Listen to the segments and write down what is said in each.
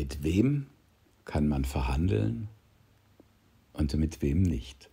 Mit wem kann man verhandeln und mit wem nicht?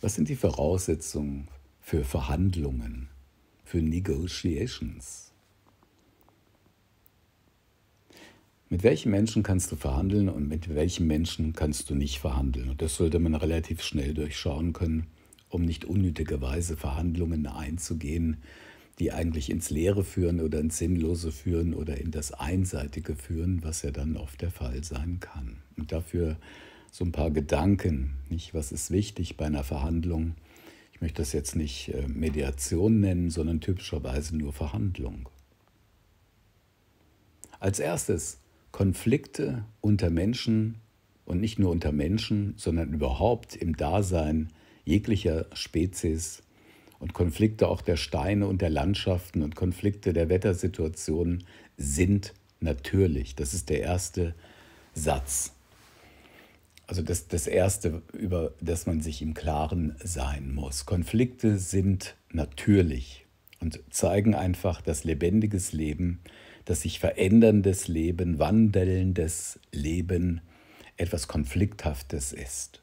Was sind die Voraussetzungen für Verhandlungen, für Negotiations? Mit welchen Menschen kannst du verhandeln und mit welchen Menschen kannst du nicht verhandeln? Und das sollte man relativ schnell durchschauen können, um nicht unnötigerweise Verhandlungen einzugehen, die eigentlich ins Leere führen oder ins Sinnlose führen oder in das Einseitige führen, was ja dann oft der Fall sein kann. Und dafür so ein paar Gedanken, nicht? Was ist wichtig bei einer Verhandlung? Ich möchte das jetzt nicht äh, Mediation nennen, sondern typischerweise nur Verhandlung. Als erstes Konflikte unter Menschen und nicht nur unter Menschen, sondern überhaupt im Dasein jeglicher Spezies und Konflikte auch der Steine und der Landschaften und Konflikte der Wettersituationen sind natürlich. Das ist der erste Satz. Also das, das Erste, über das man sich im Klaren sein muss. Konflikte sind natürlich und zeigen einfach das lebendiges Leben, das sich veränderndes Leben, wandelndes Leben, etwas Konflikthaftes ist.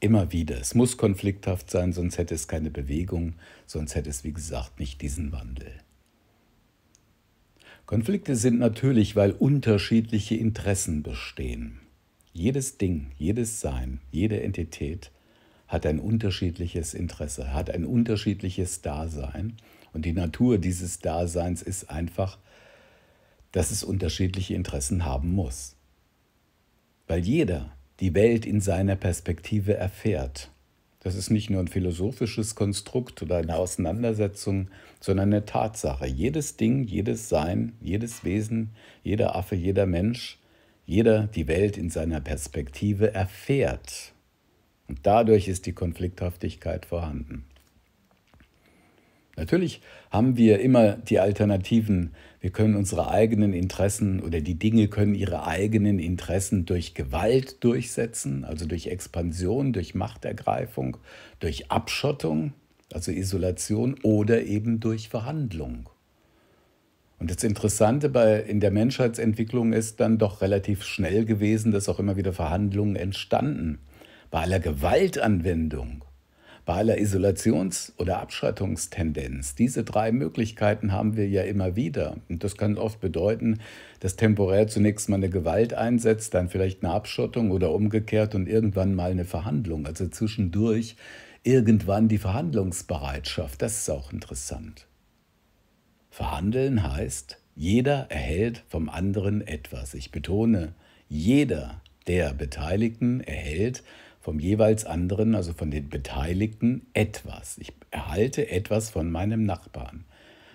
Immer wieder. Es muss konflikthaft sein, sonst hätte es keine Bewegung, sonst hätte es, wie gesagt, nicht diesen Wandel. Konflikte sind natürlich, weil unterschiedliche Interessen bestehen. Jedes Ding, jedes Sein, jede Entität hat ein unterschiedliches Interesse, hat ein unterschiedliches Dasein. Und die Natur dieses Daseins ist einfach, dass es unterschiedliche Interessen haben muss. Weil jeder die Welt in seiner Perspektive erfährt. Das ist nicht nur ein philosophisches Konstrukt oder eine Auseinandersetzung, sondern eine Tatsache. Jedes Ding, jedes Sein, jedes Wesen, jeder Affe, jeder Mensch, jeder die Welt in seiner Perspektive erfährt. Und dadurch ist die Konflikthaftigkeit vorhanden. Natürlich haben wir immer die Alternativen. Wir können unsere eigenen Interessen oder die Dinge können ihre eigenen Interessen durch Gewalt durchsetzen, also durch Expansion, durch Machtergreifung, durch Abschottung, also Isolation oder eben durch Verhandlung. Und das Interessante bei, in der Menschheitsentwicklung ist dann doch relativ schnell gewesen, dass auch immer wieder Verhandlungen entstanden. Bei aller Gewaltanwendung bei aller Isolations- oder Abschottungstendenz, diese drei Möglichkeiten haben wir ja immer wieder. Und das kann oft bedeuten, dass temporär zunächst mal eine Gewalt einsetzt, dann vielleicht eine Abschottung oder umgekehrt und irgendwann mal eine Verhandlung. Also zwischendurch irgendwann die Verhandlungsbereitschaft. Das ist auch interessant. Verhandeln heißt, jeder erhält vom anderen etwas. Ich betone, jeder der Beteiligten erhält vom jeweils anderen, also von den Beteiligten, etwas. Ich erhalte etwas von meinem Nachbarn.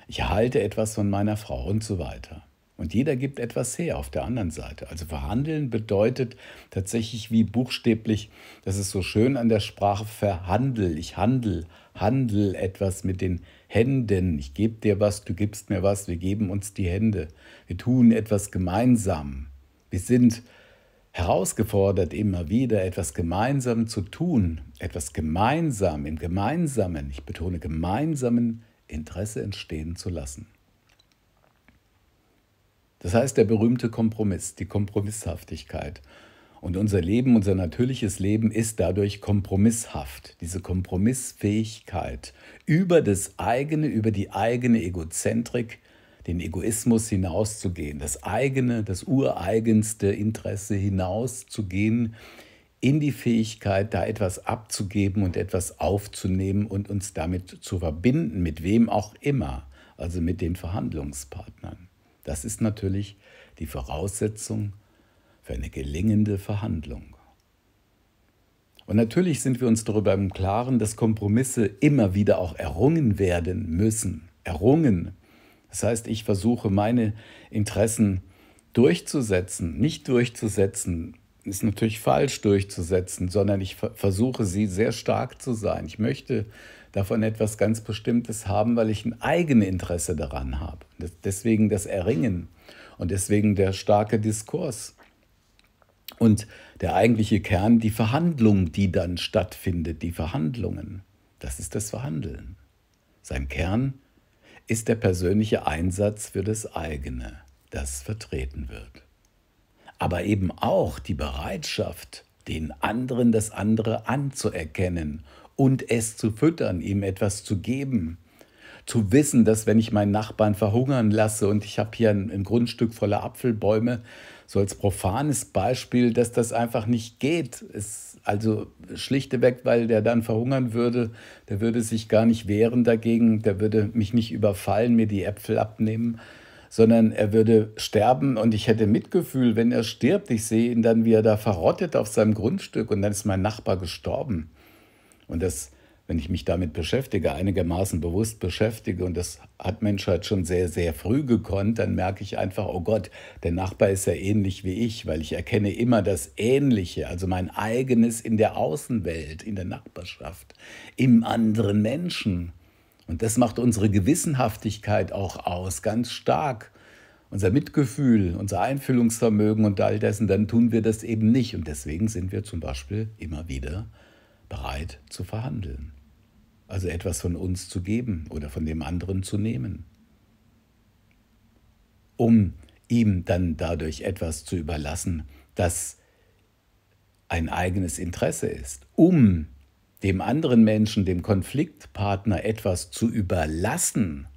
Ich erhalte etwas von meiner Frau und so weiter. Und jeder gibt etwas her auf der anderen Seite. Also verhandeln bedeutet tatsächlich wie buchstäblich, das ist so schön an der Sprache, verhandel. Ich handel, handel etwas mit den Händen. Ich gebe dir was, du gibst mir was, wir geben uns die Hände. Wir tun etwas gemeinsam. Wir sind herausgefordert, immer wieder etwas gemeinsam zu tun, etwas gemeinsam im gemeinsamen, ich betone gemeinsamen Interesse entstehen zu lassen. Das heißt der berühmte Kompromiss, die Kompromisshaftigkeit. Und unser Leben, unser natürliches Leben ist dadurch kompromisshaft. Diese Kompromissfähigkeit über das eigene, über die eigene Egozentrik den Egoismus hinauszugehen, das eigene, das ureigenste Interesse hinauszugehen in die Fähigkeit, da etwas abzugeben und etwas aufzunehmen und uns damit zu verbinden, mit wem auch immer, also mit den Verhandlungspartnern. Das ist natürlich die Voraussetzung für eine gelingende Verhandlung. Und natürlich sind wir uns darüber im Klaren, dass Kompromisse immer wieder auch errungen werden müssen, errungen das heißt, ich versuche meine Interessen durchzusetzen, nicht durchzusetzen, ist natürlich falsch durchzusetzen, sondern ich versuche sie sehr stark zu sein. Ich möchte davon etwas ganz Bestimmtes haben, weil ich ein eigenes Interesse daran habe. Deswegen das Erringen und deswegen der starke Diskurs. Und der eigentliche Kern, die Verhandlung, die dann stattfindet, die Verhandlungen, das ist das Verhandeln. Sein Kern ist der persönliche Einsatz für das eigene, das vertreten wird. Aber eben auch die Bereitschaft, den anderen das andere anzuerkennen und es zu füttern, ihm etwas zu geben. Zu wissen, dass wenn ich meinen Nachbarn verhungern lasse und ich habe hier ein, ein Grundstück voller Apfelbäume, so als profanes Beispiel, dass das einfach nicht geht. Es, also schlichtweg, weil der dann verhungern würde, der würde sich gar nicht wehren dagegen, der würde mich nicht überfallen, mir die Äpfel abnehmen, sondern er würde sterben und ich hätte Mitgefühl, wenn er stirbt. Ich sehe ihn dann, wie er da verrottet auf seinem Grundstück und dann ist mein Nachbar gestorben. Und das wenn ich mich damit beschäftige, einigermaßen bewusst beschäftige, und das hat Menschheit schon sehr, sehr früh gekonnt, dann merke ich einfach, oh Gott, der Nachbar ist ja ähnlich wie ich, weil ich erkenne immer das Ähnliche, also mein eigenes in der Außenwelt, in der Nachbarschaft, im anderen Menschen. Und das macht unsere Gewissenhaftigkeit auch aus, ganz stark. Unser Mitgefühl, unser Einfühlungsvermögen und all dessen, dann tun wir das eben nicht. Und deswegen sind wir zum Beispiel immer wieder bereit zu verhandeln also etwas von uns zu geben oder von dem anderen zu nehmen, um ihm dann dadurch etwas zu überlassen, das ein eigenes Interesse ist, um dem anderen Menschen, dem Konfliktpartner etwas zu überlassen,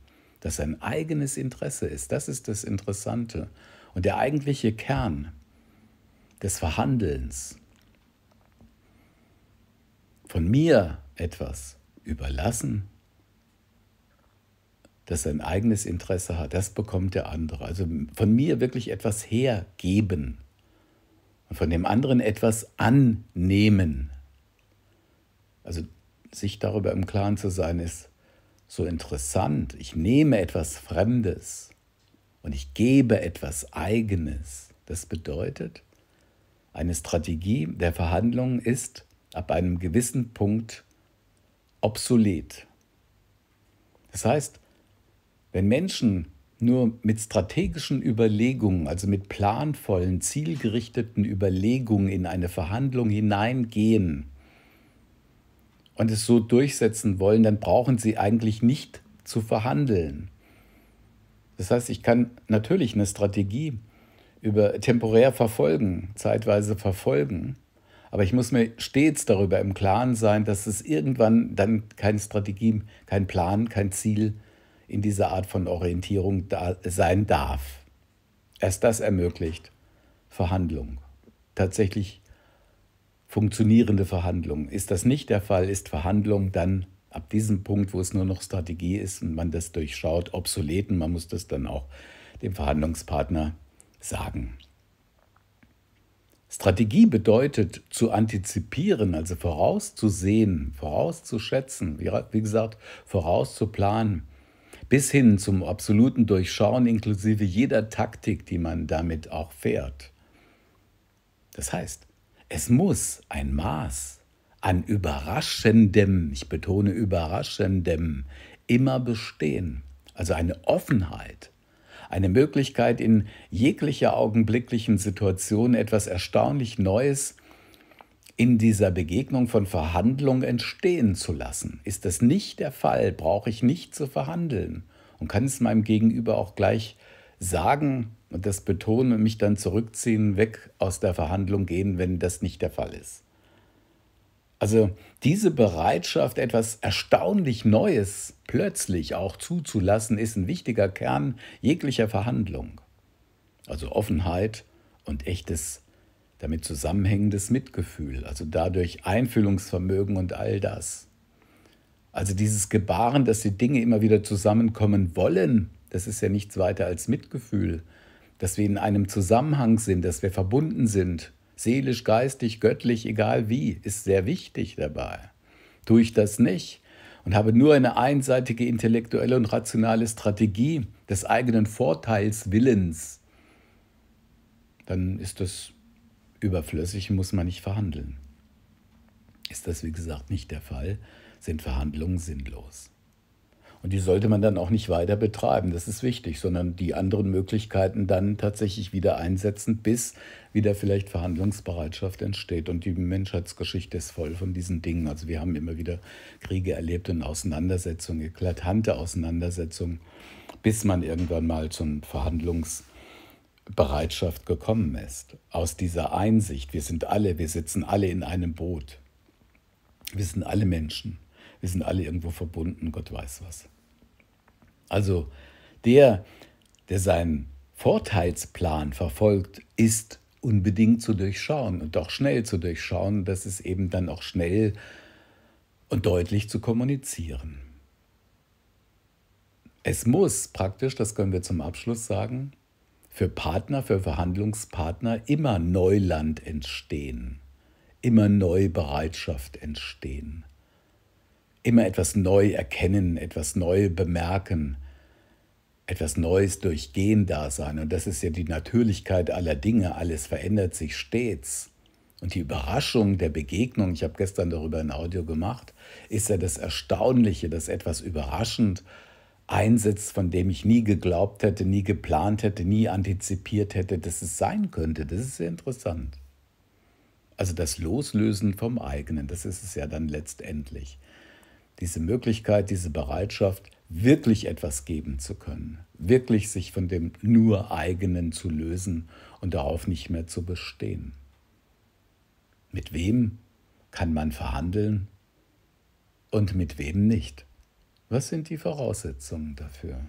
das ein eigenes Interesse ist. Das ist das Interessante und der eigentliche Kern des Verhandelns. Von mir etwas überlassen, das sein eigenes Interesse hat, das bekommt der andere. Also von mir wirklich etwas hergeben und von dem anderen etwas annehmen. Also sich darüber im Klaren zu sein, ist so interessant. Ich nehme etwas Fremdes und ich gebe etwas Eigenes. Das bedeutet, eine Strategie der Verhandlungen ist, ab einem gewissen Punkt obsolet. Das heißt, wenn Menschen nur mit strategischen Überlegungen, also mit planvollen, zielgerichteten Überlegungen in eine Verhandlung hineingehen und es so durchsetzen wollen, dann brauchen sie eigentlich nicht zu verhandeln. Das heißt, ich kann natürlich eine Strategie über temporär verfolgen, zeitweise verfolgen, aber ich muss mir stets darüber im Klaren sein, dass es irgendwann dann keine Strategie, kein Plan, kein Ziel in dieser Art von Orientierung da sein darf. Erst das ermöglicht Verhandlung, tatsächlich funktionierende Verhandlung. Ist das nicht der Fall, ist Verhandlung dann ab diesem Punkt, wo es nur noch Strategie ist und man das durchschaut, obsolet und man muss das dann auch dem Verhandlungspartner sagen. Strategie bedeutet zu antizipieren, also vorauszusehen, vorauszuschätzen, wie gesagt, vorauszuplanen, bis hin zum absoluten Durchschauen inklusive jeder Taktik, die man damit auch fährt. Das heißt, es muss ein Maß an überraschendem, ich betone überraschendem, immer bestehen, also eine Offenheit eine Möglichkeit, in jeglicher augenblicklichen Situation etwas erstaunlich Neues in dieser Begegnung von Verhandlung entstehen zu lassen. Ist das nicht der Fall, brauche ich nicht zu verhandeln und kann es meinem Gegenüber auch gleich sagen und das betonen und mich dann zurückziehen, weg aus der Verhandlung gehen, wenn das nicht der Fall ist. Also diese Bereitschaft, etwas erstaunlich Neues plötzlich auch zuzulassen, ist ein wichtiger Kern jeglicher Verhandlung. Also Offenheit und echtes, damit zusammenhängendes Mitgefühl, also dadurch Einfühlungsvermögen und all das. Also dieses Gebaren, dass die Dinge immer wieder zusammenkommen wollen, das ist ja nichts weiter als Mitgefühl, dass wir in einem Zusammenhang sind, dass wir verbunden sind, seelisch, geistig, göttlich, egal wie, ist sehr wichtig dabei. Tue ich das nicht und habe nur eine einseitige intellektuelle und rationale Strategie des eigenen Vorteilswillens, dann ist das überflüssig und muss man nicht verhandeln. Ist das, wie gesagt, nicht der Fall, sind Verhandlungen sinnlos. Und die sollte man dann auch nicht weiter betreiben, das ist wichtig, sondern die anderen Möglichkeiten dann tatsächlich wieder einsetzen, bis wieder vielleicht Verhandlungsbereitschaft entsteht. Und die Menschheitsgeschichte ist voll von diesen Dingen. Also wir haben immer wieder Kriege erlebt und Auseinandersetzungen, eklatante Auseinandersetzungen, bis man irgendwann mal zum Verhandlungs Bereitschaft gekommen ist, aus dieser Einsicht, wir sind alle, wir sitzen alle in einem Boot, wir sind alle Menschen, wir sind alle irgendwo verbunden, Gott weiß was. Also der, der seinen Vorteilsplan verfolgt, ist unbedingt zu durchschauen und auch schnell zu durchschauen, das ist eben dann auch schnell und deutlich zu kommunizieren. Es muss praktisch, das können wir zum Abschluss sagen, für Partner, für Verhandlungspartner immer Neuland entstehen, immer Neubereitschaft entstehen immer etwas neu erkennen, etwas neu bemerken, etwas Neues durchgehen da sein. Und das ist ja die Natürlichkeit aller Dinge. Alles verändert sich stets. Und die Überraschung der Begegnung, ich habe gestern darüber ein Audio gemacht, ist ja das Erstaunliche, dass etwas überraschend einsetzt, von dem ich nie geglaubt hätte, nie geplant hätte, nie antizipiert hätte, dass es sein könnte. Das ist sehr interessant. Also das Loslösen vom eigenen, das ist es ja dann letztendlich diese Möglichkeit, diese Bereitschaft, wirklich etwas geben zu können, wirklich sich von dem nur eigenen zu lösen und darauf nicht mehr zu bestehen. Mit wem kann man verhandeln und mit wem nicht? Was sind die Voraussetzungen dafür?